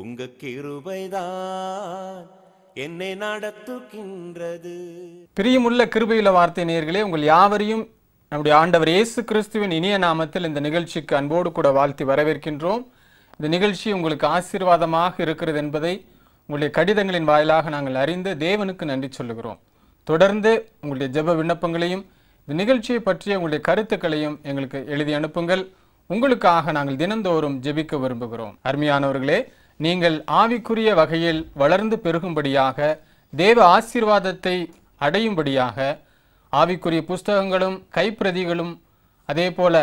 உங்க கிருபைதான் என்னை நடத்துகின்றது பிரியமுள்ள கிருபையுள்ள வார்த்தை நேர்களே உங்கள் யாவரையும் நம்முடைய ஆண்டவர் இயேசு கிறிஸ்துவின் இனிய நாமத்தில் இந்த நிகழ்ச்சிக்கு அன்போடு கூட வாழ்த்தி வரவேற்கின்றோம் இந்த நிகழ்ச்சி உங்களுக்கு ஆசீர்வாதமாக இருக்கிறது என்பதை உங்களுடைய கடிதங்களின் வாயிலாக நாங்கள் அறிந்து தேவனுக்கு நன்றி சொல்லுகிறோம் தொடர்ந்து உங்களுடைய ஜெப விண்ணப்பங்களையும் இந்த நிகழ்ச்சியை பற்றிய உங்களுடைய கருத்துக்களையும் எங்களுக்கு எழுதி அனுப்புங்கள் உங்களுக்காக நாங்கள் தினந்தோறும் ஜெபிக்க விரும்புகிறோம் அருமையானவர்களே நீங்கள் ஆவிக்குரிய வகையில் வளர்ந்து பெருகும்படியாக தேவ ஆசீர்வாதத்தை அடையும்படியாக ஆவிக்குரிய புஸ்தகங்களும் கைப்பிரதிகளும் அதே போல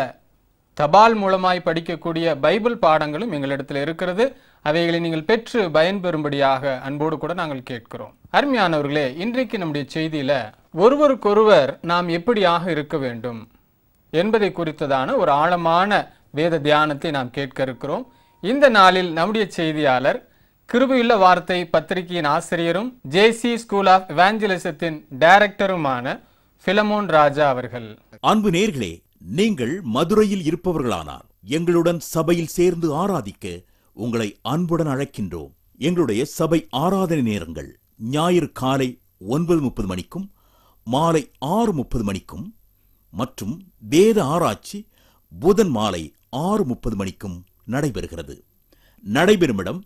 தபால் மூலமாய் படிக்கக்கூடிய பைபிள் பாடங்களும் எங்களிடத்தில் இருக்கிறது அவைகளை நீங்கள் பெற்று பயன்பெறும்படியாக அன்போடு கூட நாங்கள் கேட்கிறோம் அருமையானவர்களே இன்றைக்கு நம்முடைய செய்தியில் ஒருவருக்கொருவர் நாம் எப்படியாக இருக்க வேண்டும் என்பதை குறித்ததான ஒரு ஆழமான வேத தியானத்தை நாம் கேட்க இருக்கிறோம் இந்த நாளில் நம்முடைய செய்தியாளர் கிருபியுள்ள வார்த்தை பத்திரிகையின் ஆசிரியரும் ஜேசி ஸ்கூல் ஆஃப் இவாஞ்சலிசத்தின் டைரக்டருமான பிலமோன் ராஜா அவர்கள் அன்பு நேர்களே நீங்கள் மதுரையில் இருப்பவர்களானால் எங்களுடன் சபையில் சேர்ந்து ஆராதிக்க உங்களை அன்புடன் அழைக்கின்றோம் எங்களுடைய சபை ஆராதனை நேரங்கள் ஞாயிறு காலை ஒன்பது முப்பது மணிக்கும் மாலை ஆறு முப்பது மணிக்கும் மற்றும் வேத ஆராய்ச்சி புதன் மாலை ஆறு முப்பது மணிக்கும் நடைபெறுகிறது நடைபெறும் இடம்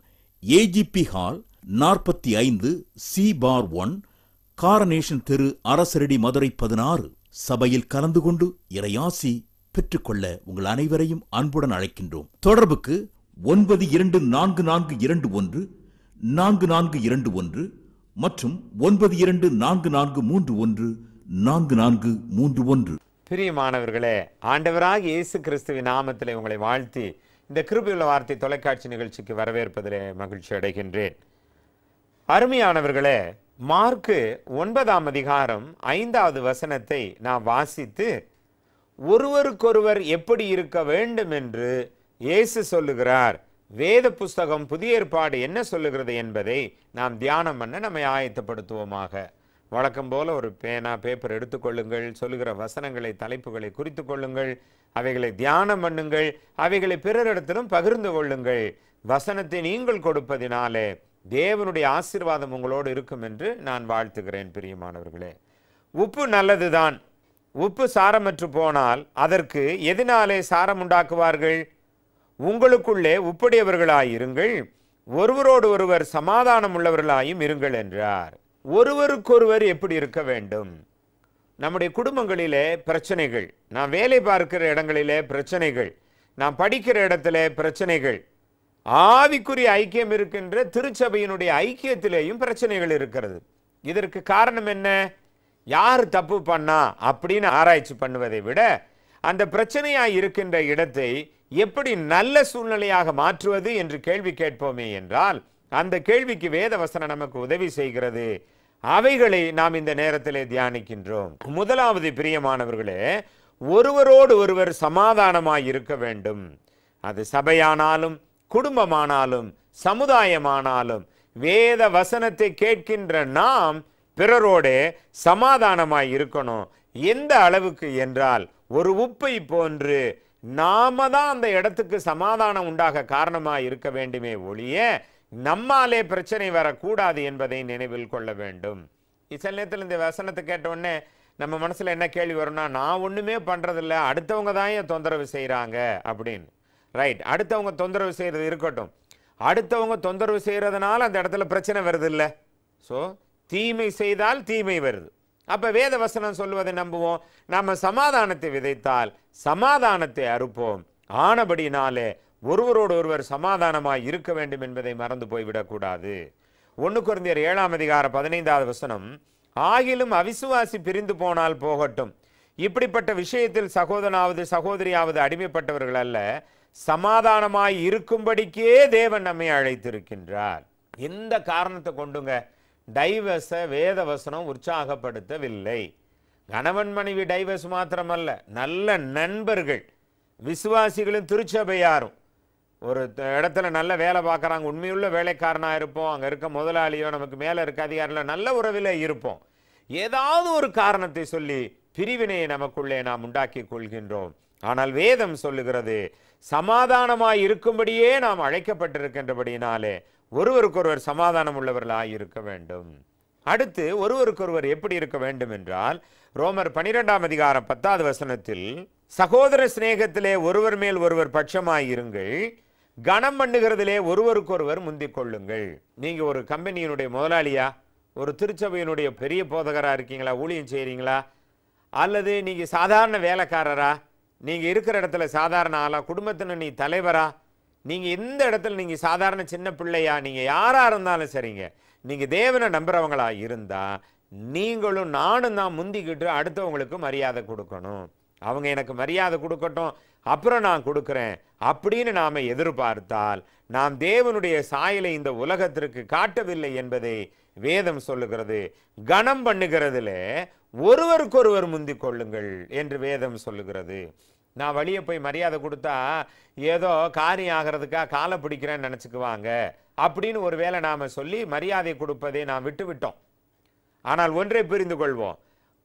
ஏஜிபி ஹால் நாற்பத்தி ஐந்து சி பார் ஒன் காரனேஷன் தெரு அரசரடி மதுரை பதினாறு சபையில் கலந்து கொண்டு இறையாசி பெற்றுக்கொள்ள உங்கள் அனைவரையும் அன்புடன் அழைக்கின்றோம் தொடர்புக்கு ஒன்பது இரண்டு நான்கு நான்கு இரண்டு ஒன்று நான்கு நான்கு இரண்டு ஒன்று மற்றும் ஒன்பது இரண்டு நான்கு நான்கு மூன்று ஒன்று நான்கு நான்கு மூன்று ஒன்று பிரியமானவர்களே ஆண்டவராக இயேசு கிறிஸ்துவின் நாமத்தில் உங்களை வாழ்த்தி இந்த கிருபியுள்ள வார்த்தை தொலைக்காட்சி நிகழ்ச்சிக்கு வரவேற்பதில் மகிழ்ச்சி அடைகின்றேன் அருமையானவர்களே மார்க்கு ஒன்பதாம் அதிகாரம் ஐந்தாவது வசனத்தை நான் வாசித்து ஒருவருக்கொருவர் எப்படி இருக்க வேண்டும் என்று இயேசு சொல்லுகிறார் வேத புஸ்தகம் புதிய ஏற்பாடு என்ன சொல்லுகிறது என்பதை நாம் தியானம் பண்ண நம்மை ஆயத்தப்படுத்துவோமாக வழக்கம் போல ஒரு பேனா பேப்பர் எடுத்துக்கொள்ளுங்கள் சொல்லுகிற வசனங்களை தலைப்புகளை குறித்து கொள்ளுங்கள் அவைகளை தியானம் பண்ணுங்கள் அவைகளை பிறரிடத்திலும் பகிர்ந்து கொள்ளுங்கள் வசனத்தை நீங்கள் கொடுப்பதினாலே தேவனுடைய ஆசீர்வாதம் உங்களோடு இருக்கும் என்று நான் வாழ்த்துகிறேன் பிரியமானவர்களே உப்பு நல்லதுதான் உப்பு சாரமற்று போனால் அதற்கு எதினாலே சாரம் உண்டாக்குவார்கள் உங்களுக்குள்ளே உப்புடையவர்களாயிருங்கள் ஒருவரோடு ஒருவர் சமாதானம் உள்ளவர்களாயும் இருங்கள் என்றார் ஒருவருக்கொருவர் எப்படி இருக்க வேண்டும் நம்முடைய குடும்பங்களிலே பிரச்சனைகள் நான் வேலை பார்க்கிற இடங்களிலே பிரச்சனைகள் நான் படிக்கிற இடத்துல பிரச்சனைகள் ஆவிக்குரிய ஐக்கியம் இருக்கின்ற திருச்சபையினுடைய ஐக்கியத்திலேயும் பிரச்சனைகள் இருக்கிறது இதற்கு காரணம் என்ன யார் தப்பு பண்ணா அப்படின்னு ஆராய்ச்சி பண்ணுவதை விட அந்த பிரச்சனையாக இருக்கின்ற இடத்தை எப்படி நல்ல சூழ்நிலையாக மாற்றுவது என்று கேள்வி கேட்போமே என்றால் அந்த கேள்விக்கு வேத வசனம் நமக்கு உதவி செய்கிறது அவைகளை நாம் இந்த நேரத்தில் தியானிக்கின்றோம் முதலாவது பிரியமானவர்களே ஒருவரோடு ஒருவர் சமாதானமாய் இருக்க வேண்டும் அது சபையானாலும் குடும்பமானாலும் சமுதாயமானாலும் வேத வசனத்தை கேட்கின்ற நாம் பிறரோடு சமாதானமாய் இருக்கணும் எந்த அளவுக்கு என்றால் ஒரு உப்பை போன்று நாம தான் அந்த இடத்துக்கு சமாதானம் உண்டாக காரணமாக இருக்க வேண்டுமே ஒழிய நம்மாலே பிரச்சனை வரக்கூடாது என்பதை நினைவில் கொள்ள வேண்டும் இசை நேரத்தில் இந்த வசனத்தை கேட்டவுடனே நம்ம மனசில் என்ன கேள்வி வரும்னா நான் ஒன்றுமே பண்ணுறதில்ல அடுத்தவங்க தான் ஏன் தொந்தரவு செய்கிறாங்க அப்படின்னு ரைட் அடுத்தவங்க தொந்தரவு செய்கிறது இருக்கட்டும் அடுத்தவங்க தொந்தரவு செய்கிறதுனால அந்த இடத்துல பிரச்சனை வருது இல்லை ஸோ தீமை செய்தால் தீமை வருது அப்போ வேத வசனம் சொல்லுவதை நம்புவோம் நாம் சமாதானத்தை விதைத்தால் சமாதானத்தை அறுப்போம் ஆனபடினாலே ஒருவரோடு ஒருவர் சமாதானமாக இருக்க வேண்டும் என்பதை மறந்து போய்விடக்கூடாது ஒன்று குறைந்தர் ஏழாம் அதிகார பதினைந்தாவது வசனம் ஆகிலும் அவிசுவாசி பிரிந்து போனால் போகட்டும் இப்படிப்பட்ட விஷயத்தில் சகோதரனாவது சகோதரியாவது அடிமைப்பட்டவர்கள் அல்ல சமாதானமாய் இருக்கும்படிக்கே தேவன் நம்மை அழைத்திருக்கின்றார் எந்த காரணத்தை கொண்டுங்க டைவர்ஸ வேத வசனம் உற்சாகப்படுத்தவில்லை கணவன் மனைவி டைவர்ஸ் மாத்திரமல்ல நல்ல நண்பர்கள் விசுவாசிகளும் திருச்சபையாரும் ஒரு இடத்துல நல்ல வேலை பார்க்குறாங்க உண்மையுள்ள வேலைக்காரனாக இருப்போம் அங்கே இருக்க முதலாளியோ நமக்கு மேலே இருக்க அதிகாரியில் நல்ல உறவில் இருப்போம் ஏதாவது ஒரு காரணத்தை சொல்லி பிரிவினையை நமக்குள்ளே நாம் உண்டாக்கி கொள்கின்றோம் ஆனால் வேதம் சொல்லுகிறது சமாதானமாக இருக்கும்படியே நாம் அழைக்கப்பட்டிருக்கின்றபடியினாலே ஒருவருக்கொருவர் சமாதானம் உள்ளவர்களாக இருக்க வேண்டும் அடுத்து ஒருவருக்கொருவர் எப்படி இருக்க வேண்டும் என்றால் ரோமர் பனிரெண்டாம் அதிகாரம் பத்தாவது வசனத்தில் சகோதர சிநேகத்திலே ஒருவர் மேல் ஒருவர் பட்சமாயிருங்கள் கணம் பண்ணுகிறதிலே ஒருவருக்கொருவர் முந்திக் கொள்ளுங்கள் நீங்கள் ஒரு கம்பெனியினுடைய முதலாளியா ஒரு திருச்சபையினுடைய பெரிய போதகராக இருக்கீங்களா ஊழியம் செய்கிறீங்களா அல்லது நீங்கள் சாதாரண வேலைக்காரரா நீங்கள் இருக்கிற இடத்துல சாதாரண ஆளா குடும்பத்தின நீ தலைவரா நீங்கள் எந்த இடத்துல நீங்கள் சாதாரண சின்ன பிள்ளையா நீங்கள் யாராக இருந்தாலும் சரிங்க நீங்கள் தேவனை நம்புகிறவங்களா இருந்தால் நீங்களும் நானும் தான் முந்திக்கிட்டு அடுத்தவங்களுக்கு மரியாதை கொடுக்கணும் அவங்க எனக்கு மரியாதை கொடுக்கட்டும் அப்புறம் நான் கொடுக்குறேன் அப்படின்னு நாம் எதிர்பார்த்தால் நாம் தேவனுடைய சாயலை இந்த உலகத்திற்கு காட்டவில்லை என்பதை வேதம் சொல்லுகிறது கணம் பண்ணுகிறதுல ஒருவருக்கொருவர் முந்தி கொள்ளுங்கள் என்று வேதம் சொல்லுகிறது நான் வழியை போய் மரியாதை கொடுத்தா ஏதோ காரியம் ஆகிறதுக்காக காலை பிடிக்கிறேன்னு நினச்சிக்குவாங்க அப்படின்னு ஒரு வேளை நாம் சொல்லி மரியாதை கொடுப்பதை நாம் விட்டு விட்டோம் ஆனால் ஒன்றை புரிந்து கொள்வோம்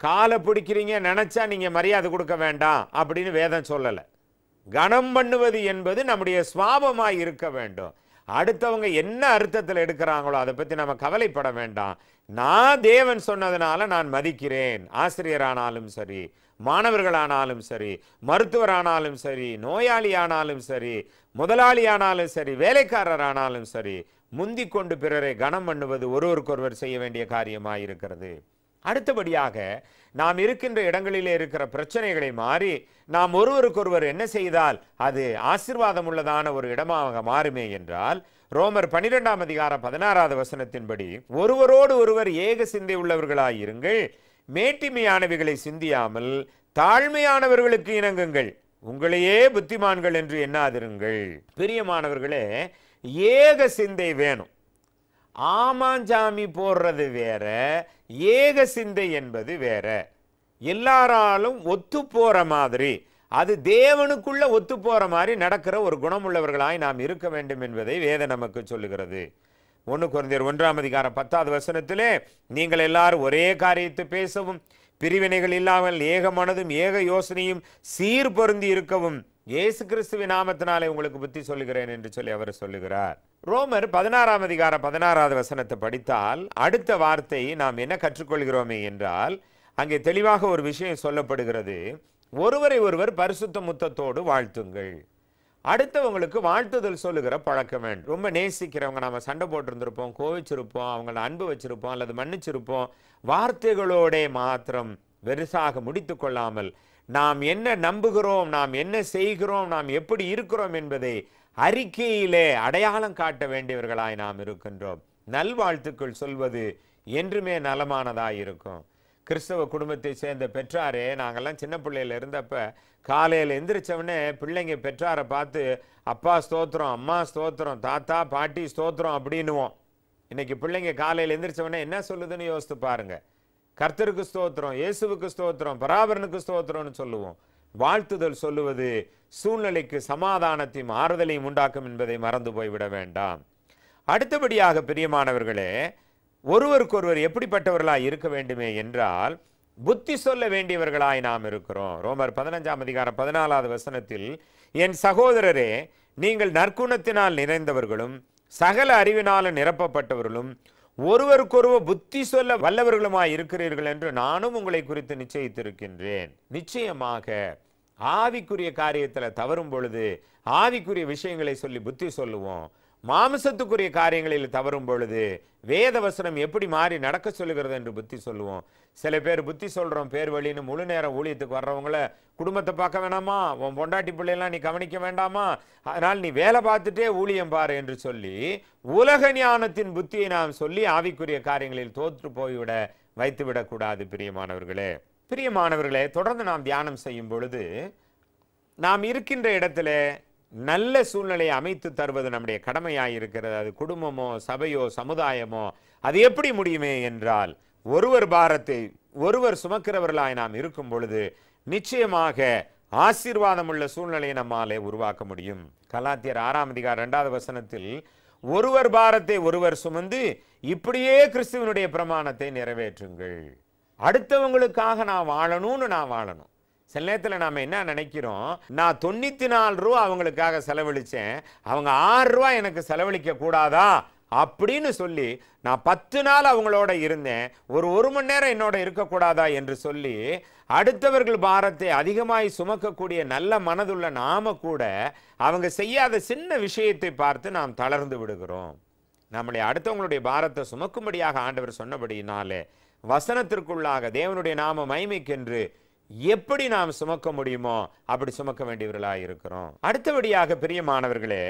காலை பிடிக்கிறீங்க நினச்சா நீங்கள் மரியாதை கொடுக்க வேண்டாம் அப்படின்னு வேதம் சொல்லலை கனம் பண்ணுவது என்பது நம்முடைய சுவாபமாக இருக்க வேண்டும் அடுத்தவங்க என்ன அர்த்தத்தில் எடுக்கிறாங்களோ அதை பற்றி நம்ம கவலைப்பட வேண்டாம் நான் தேவன் சொன்னதுனால நான் மதிக்கிறேன் ஆசிரியரானாலும் சரி மாணவர்களானாலும் சரி மருத்துவரானாலும் சரி நோயாளியானாலும் சரி முதலாளியானாலும் சரி வேலைக்காரரானாலும் சரி முந்திக் கொண்டு பிறரை கனம் பண்ணுவது ஒருவருக்கொருவர் செய்ய வேண்டிய காரியமாக இருக்கிறது அடுத்தபடியாக நாம் இருக்கின்ற இடங்களிலே இருக்கிற பிரச்சனைகளை மாறி நாம் ஒருவருக்கொருவர் என்ன செய்தால் அது ஆசிர்வாதம் உள்ளதான ஒரு இடமாக மாறுமே என்றால் ரோமர் பனிரெண்டாம் அதிகாரம் பதினாறாவது வசனத்தின்படி ஒருவரோடு ஒருவர் ஏக சிந்தை உள்ளவர்களாயிருங்கள் மேட்டிமையானவைகளை சிந்தியாமல் தாழ்மையானவர்களுக்கு இணங்குங்கள் உங்களையே புத்திமான்கள் என்று எண்ணாதிருங்கள் பிரியமானவர்களே ஏக சிந்தை வேணும் ஆமாஞ்சாமி போடுறது வேற ஏக சிந்தை என்பது வேற எல்லாராலும் ஒத்து போகிற மாதிரி அது தேவனுக்குள்ள ஒத்து போகிற மாதிரி நடக்கிற ஒரு குணமுள்ளவர்களாய் நாம் இருக்க வேண்டும் என்பதை வேத நமக்கு சொல்லுகிறது ஒன்று குறைந்தர் ஒன்றாம் அதிகாரம் பத்தாவது வசனத்திலே நீங்கள் எல்லாரும் ஒரே காரியத்தை பேசவும் பிரிவினைகள் இல்லாமல் ஏக மனதும் ஏக யோசனையும் சீர் பொருந்தி இருக்கவும் இயேசு கிறிஸ்துவ நாமத்தினாலே உங்களுக்கு புத்தி சொல்லுகிறேன் என்று சொல்லி அவர் சொல்லுகிறார் ரோமர் பதினாறாம் அதிகார பதினாறாவது வசனத்தை படித்தால் அடுத்த வார்த்தை நாம் என்ன கற்றுக்கொள்கிறோமே என்றால் அங்கே தெளிவாக ஒரு விஷயம் சொல்லப்படுகிறது ஒருவரை ஒருவர் பரிசுத்த முத்தத்தோடு வாழ்த்துங்கள் அடுத்தவங்களுக்கு வாழ்த்துதல் சொல்லுகிற பழக்கம் வேண்டும் ரொம்ப நேசிக்கிறவங்க நம்ம சண்டை போட்டிருந்திருப்போம் கோவிச்சிருப்போம் அவங்களை அன்பு வச்சிருப்போம் அல்லது மன்னிச்சிருப்போம் வார்த்தைகளோடே மாத்திரம் வெரிசாக முடித்து கொள்ளாமல் நாம் என்ன நம்புகிறோம் நாம் என்ன செய்கிறோம் நாம் எப்படி இருக்கிறோம் என்பதை அறிக்கையிலே அடையாளம் காட்ட வேண்டியவர்களாய் நாம் இருக்கின்றோம் நல்வாழ்த்துக்கள் சொல்வது என்றுமே நலமானதாக இருக்கும் கிறிஸ்தவ குடும்பத்தை சேர்ந்த பெற்றாரே நாங்கள்லாம் சின்ன பிள்ளையில இருந்தப்ப காலையில் எந்திரிச்சவனே பிள்ளைங்க பெற்றாரை பார்த்து அப்பா ஸ்தோத்திரம் அம்மா ஸ்தோத்திரம் தாத்தா பாட்டி ஸ்தோத்திரம் அப்படின்னுவோம் இன்னைக்கு பிள்ளைங்க காலையில் எந்திரிச்சவனே என்ன சொல்லுதுன்னு யோசித்து பாருங்கள் கர்த்தருக்கு ஸ்தோத்திரம் இயேசுவுக்கு ஸ்தோத்திரம் பராபரனுக்கு ஸ்தோத்திரம்னு சொல்லுவோம் வாழ்த்துதல் சொல்லுவது சூழ்நிலைக்கு சமாதானத்தையும் ஆறுதலையும் உண்டாக்கும் என்பதை மறந்து போய்விட வேண்டாம் அடுத்தபடியாக பிரியமானவர்களே ஒருவருக்கொருவர் எப்படிப்பட்டவர்களாய் இருக்க வேண்டுமே என்றால் புத்தி சொல்ல வேண்டியவர்களாய் நாம் இருக்கிறோம் ரோமர் பதினஞ்சாம் அதிகாரம் பதினாலாவது வசனத்தில் என் சகோதரரே நீங்கள் நற்குணத்தினால் நிறைந்தவர்களும் சகல அறிவினாலும் நிரப்பப்பட்டவர்களும் ஒருவருக்கொருவர் புத்தி சொல்ல வல்லவர்களுமாய் இருக்கிறீர்கள் என்று நானும் உங்களை குறித்து நிச்சயித்திருக்கின்றேன் நிச்சயமாக ஆவிக்குரிய காரியத்தில் தவறும் பொழுது ஆவிக்குரிய விஷயங்களை சொல்லி புத்தி சொல்லுவோம் மாமிசத்துக்குரிய காரியங்களில் தவறும் பொழுது வேத வசனம் எப்படி மாறி நடக்க சொல்லுகிறது என்று புத்தி சொல்லுவோம் சில பேர் புத்தி சொல்கிறோம் பேர் வழின்னு முழு நேரம் ஊழியத்துக்கு வர்றவங்கள குடும்பத்தை பார்க்க வேணாமா உன் பொண்டாட்டி பிள்ளைலாம் நீ கவனிக்க வேண்டாமா அதனால் நீ வேலை பார்த்துட்டே ஊழியம் பாரு என்று சொல்லி உலக ஞானத்தின் புத்தியை நாம் சொல்லி ஆவிக்குரிய காரியங்களில் தோற்று போய்விட விடக்கூடாது பிரியமானவர்களே பிரியமானவர்களே தொடர்ந்து நாம் தியானம் செய்யும் பொழுது நாம் இருக்கின்ற இடத்துல நல்ல சூழ்நிலையை அமைத்து தருவது நம்முடைய கடமையாக இருக்கிறது அது குடும்பமோ சபையோ சமுதாயமோ அது எப்படி முடியுமே என்றால் ஒருவர் பாரத்தை ஒருவர் சுமக்கிறவர்களாய் நாம் இருக்கும் பொழுது நிச்சயமாக ஆசீர்வாதம் உள்ள சூழ்நிலையை நம்மாலே உருவாக்க முடியும் கலாத்தியர் ஆறாம் அதிகார் ரெண்டாவது வசனத்தில் ஒருவர் பாரத்தை ஒருவர் சுமந்து இப்படியே கிறிஸ்துவனுடைய பிரமாணத்தை நிறைவேற்றுங்கள் அடுத்தவங்களுக்காக நான் வாழணும்னு நான் வாழணும் சில நேரத்தில் நாம் என்ன நினைக்கிறோம் நான் தொண்ணூற்றி நாலு ரூபா அவங்களுக்காக செலவழித்தேன் அவங்க ஆறு ரூபா எனக்கு செலவழிக்க கூடாதா அப்படின்னு சொல்லி நான் பத்து நாள் அவங்களோட இருந்தேன் ஒரு ஒரு மணி நேரம் என்னோட இருக்கக்கூடாதா என்று சொல்லி அடுத்தவர்கள் பாரத்தை அதிகமாய் சுமக்கக்கூடிய நல்ல மனதுள்ள நாம கூட அவங்க செய்யாத சின்ன விஷயத்தை பார்த்து நாம் தளர்ந்து விடுகிறோம் நம்மளை அடுத்தவங்களுடைய பாரத்தை சுமக்கும்படியாக ஆண்டவர் சொன்னபடியினாலே வசனத்திற்குள்ளாக தேவனுடைய நாம மைமைக்கென்று எப்படி நாம் சுமக்க முடியுமோ அப்படி சுமக்க வேண்டியவர்களாக இருக்கிறோம் அடுத்தபடியாக பிரியமானவர்களே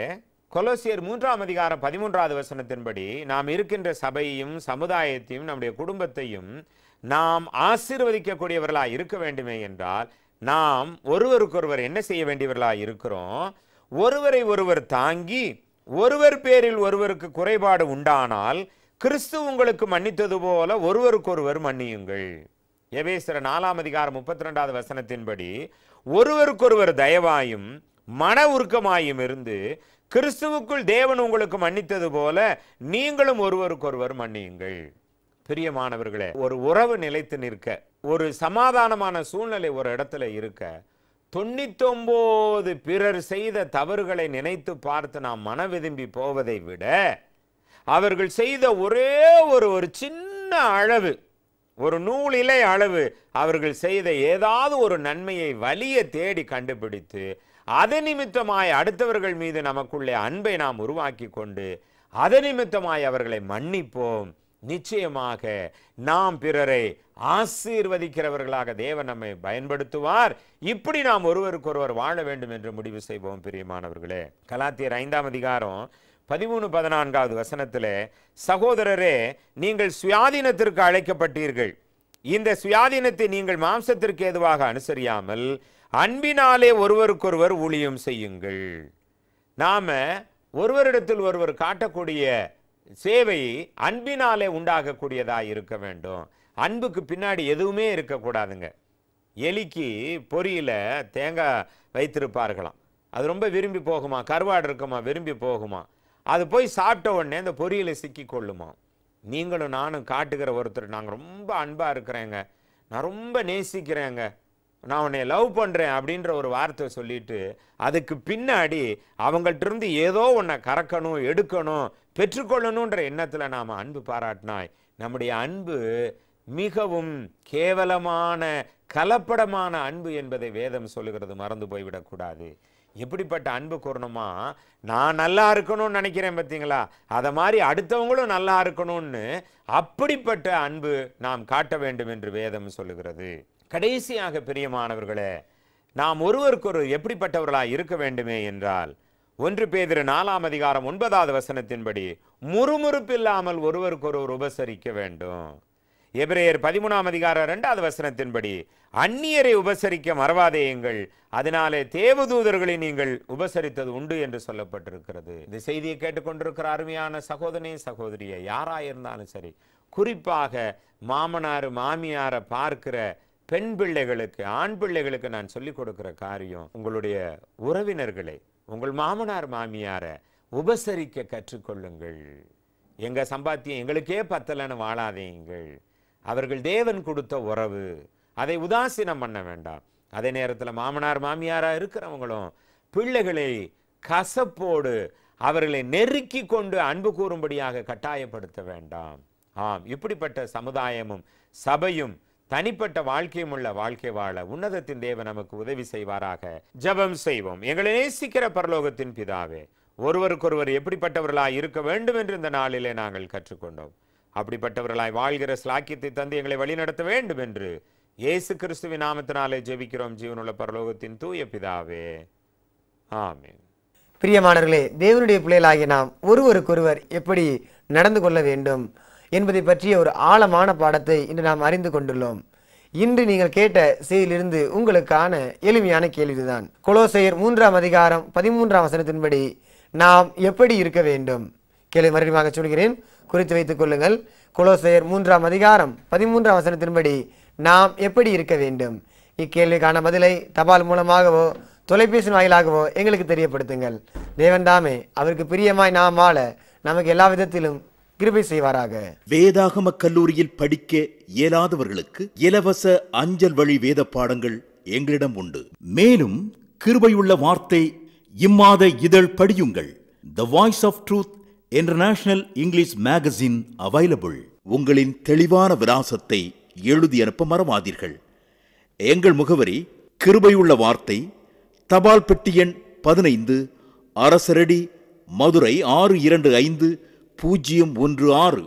கொலோசியர் மூன்றாம் அதிகாரம் பதிமூன்றாவது வசனத்தின்படி நாம் இருக்கின்ற சபையையும் சமுதாயத்தையும் நம்முடைய குடும்பத்தையும் நாம் ஆசீர்வதிக்கக்கூடியவர்களாக இருக்க வேண்டுமே என்றால் நாம் ஒருவருக்கொருவர் என்ன செய்ய வேண்டியவர்களாக இருக்கிறோம் ஒருவரை ஒருவர் தாங்கி ஒருவர் பேரில் ஒருவருக்கு குறைபாடு உண்டானால் கிறிஸ்து உங்களுக்கு மன்னித்தது போல ஒருவருக்கொருவர் மன்னியுங்கள் எபேசர நாலாம் அதிகாரம் முப்பத்தி ரெண்டாவது வசனத்தின்படி ஒருவருக்கொருவர் தயவாயும் மன உருக்கமாயும் இருந்து கிறிஸ்துவுக்குள் தேவன் உங்களுக்கு மன்னித்தது போல நீங்களும் ஒருவருக்கொருவர் மன்னியுங்கள் பிரியமானவர்களே ஒரு உறவு நிலைத்து நிற்க ஒரு சமாதானமான சூழ்நிலை ஒரு இடத்துல இருக்க தொண்ணூத்தொம்போது பிறர் செய்த தவறுகளை நினைத்து பார்த்து நாம் மன விரும்பி போவதை விட அவர்கள் செய்த ஒரே ஒரு ஒரு சின்ன அளவு ஒரு நூலிலை அளவு அவர்கள் செய்த ஏதாவது ஒரு நன்மையை வலிய தேடி கண்டுபிடித்து அது நிமித்தமாய் அடுத்தவர்கள் மீது நமக்குள்ளே அன்பை நாம் உருவாக்கி கொண்டு அது நிமித்தமாய் அவர்களை மன்னிப்போம் நிச்சயமாக நாம் பிறரை ஆசீர்வதிக்கிறவர்களாக தேவன் நம்மை பயன்படுத்துவார் இப்படி நாம் ஒருவருக்கொருவர் வாழ வேண்டும் என்று முடிவு செய்வோம் பிரியமானவர்களே கலாத்தியர் ஐந்தாம் அதிகாரம் பதிமூணு பதினான்காவது வசனத்தில் சகோதரரே நீங்கள் சுயாதீனத்திற்கு அழைக்கப்பட்டீர்கள் இந்த சுயாதீனத்தை நீங்கள் மாம்சத்திற்கு ஏதுவாக அனுசரியாமல் அன்பினாலே ஒருவருக்கொருவர் ஊழியம் செய்யுங்கள் நாம் ஒருவரிடத்தில் ஒருவர் காட்டக்கூடிய சேவை அன்பினாலே உண்டாகக்கூடியதாக இருக்க வேண்டும் அன்புக்கு பின்னாடி எதுவுமே இருக்கக்கூடாதுங்க எலிக்கு பொரியல தேங்காய் வைத்திருப்பார்களாம் அது ரொம்ப விரும்பி போகுமா கருவாடு இருக்குமா விரும்பி போகுமா அது போய் சாப்பிட்ட உடனே அந்த பொரியலை சிக்கி கொள்ளுமா நீங்களும் நானும் காட்டுகிற ஒருத்தர் நாங்கள் ரொம்ப அன்பாக இருக்கிறேங்க நான் ரொம்ப நேசிக்கிறேங்க நான் உன்னை லவ் பண்ணுறேன் அப்படின்ற ஒரு வார்த்தை சொல்லிட்டு அதுக்கு பின்னாடி அவங்கள்டிருந்து ஏதோ உன்னை கறக்கணும் எடுக்கணும் பெற்றுக்கொள்ளணுன்ற எண்ணத்தில் நாம் அன்பு பாராட்டினாய் நம்முடைய அன்பு மிகவும் கேவலமான கலப்படமான அன்பு என்பதை வேதம் சொல்லுகிறது மறந்து போய்விடக்கூடாது எப்படிப்பட்ட அன்பு கூறணுமா நான் நல்லா இருக்கணும்னு நினைக்கிறேன் பார்த்தீங்களா அதை மாதிரி அடுத்தவங்களும் நல்லா இருக்கணும்னு அப்படிப்பட்ட அன்பு நாம் காட்ட வேண்டும் என்று வேதம் சொல்லுகிறது கடைசியாக பிரியமானவர்களே நாம் ஒருவருக்கொரு எப்படிப்பட்டவர்களாக இருக்க வேண்டுமே என்றால் ஒன்று பேதிரு நாலாம் அதிகாரம் ஒன்பதாவது வசனத்தின்படி இல்லாமல் ஒருவருக்கொருவர் உபசரிக்க வேண்டும் எபிரேயர் பதிமூணாம் அதிகார ரெண்டாவது வசனத்தின்படி அந்நியரை உபசரிக்க மறவாதேயுங்கள் அதனாலே தேவதூதர்களை நீங்கள் உபசரித்தது உண்டு என்று சொல்லப்பட்டிருக்கிறது இந்த செய்தியை கேட்டுக்கொண்டிருக்கிற அருமையான சகோதரே சகோதரியை யாராக இருந்தாலும் சரி குறிப்பாக மாமனார் மாமியாரை பார்க்கிற பெண் பிள்ளைகளுக்கு ஆண் பிள்ளைகளுக்கு நான் சொல்லிக் கொடுக்கிற காரியம் உங்களுடைய உறவினர்களை உங்கள் மாமனார் மாமியாரை உபசரிக்க கற்றுக்கொள்ளுங்கள் எங்கள் சம்பாத்தியம் எங்களுக்கே பத்தலைன்னு வாழாதீங்கள் அவர்கள் தேவன் கொடுத்த உறவு அதை உதாசீனம் பண்ண வேண்டாம் அதே நேரத்தில் மாமனார் மாமியாராக இருக்கிறவங்களும் பிள்ளைகளை கசப்போடு அவர்களை நெருக்கி கொண்டு அன்பு கூறும்படியாக கட்டாயப்படுத்த வேண்டாம் ஆம் இப்படிப்பட்ட சமுதாயமும் சபையும் தனிப்பட்ட வாழ்க்கையும் உள்ள வாழ்க்கை வாழ உன்னதத்தின் தேவன் நமக்கு உதவி செய்வாராக ஜபம் செய்வோம் எங்களை நேசிக்கிற பரலோகத்தின் பிதாவே ஒருவருக்கொருவர் எப்படிப்பட்டவர்களாக இருக்க வேண்டும் என்று இந்த நாளிலே நாங்கள் கற்றுக்கொண்டோம் அப்படிப்பட்டவர்களாய் வாழ்கிற ஸ்லாக்கியத்தை தந்து எங்களை வழிநடத்த வேண்டும் என்று இயேசு கிறிஸ்துவின் நாமத்தினாலே ஜெபிக்கிறோம் ஜீவனுள்ள பரலோகத்தின் தூய பிதாவே ஆமீன் பிரியமானவர்களே தேவனுடைய பிள்ளைகளாகிய நாம் ஒருவருக்கொருவர் எப்படி நடந்து கொள்ள வேண்டும் என்பதை பற்றிய ஒரு ஆழமான பாடத்தை இன்று நாம் அறிந்து கொண்டுள்ளோம் இன்று நீங்கள் கேட்ட செய்தியிலிருந்து உங்களுக்கான எளிமையான கேள்விதான் குலோசையர் மூன்றாம் அதிகாரம் பதிமூன்றாம் வசனத்தின்படி நாம் எப்படி இருக்க வேண்டும் கேள்வி மறுபடியும் சொல்கிறேன் குறித்து வைத்துக் கொள்ளுங்கள் குலோசையர் மூன்றாம் அதிகாரம் பதிமூன்றாம் வசனத்தின்படி நாம் எப்படி இருக்க வேண்டும் இக்கேள்விக்கான பதிலை தபால் மூலமாகவோ தொலைபேசி வாயிலாகவோ எங்களுக்கு தெரியப்படுத்துங்கள் தேவன்தாமே அவருக்கு பிரியமாய் நாம் வாழ நமக்கு எல்லா விதத்திலும் கிருபை செய்வாராக வேதாகம கல்லூரியில் படிக்க இயலாதவர்களுக்கு இலவச அஞ்சல் வழி வேத பாடங்கள் எங்களிடம் உண்டு மேலும் கிருபையுள்ள வார்த்தை இம்மாத இதழ் படியுங்கள் the Voice of Truth International English magazine available உங்களின் தெளிவான விலாசத்தை எழுதி அனுப்ப மறவாதீர்கள் எங்கள் முகவரி கிருபையுள்ள வார்த்தை தபால் பெட்டி எண் பதினைந்து அரசரடி மதுரை ஆறு இரண்டு ஐந்து பூஜ்ஜியம் ஒன்று ஆறு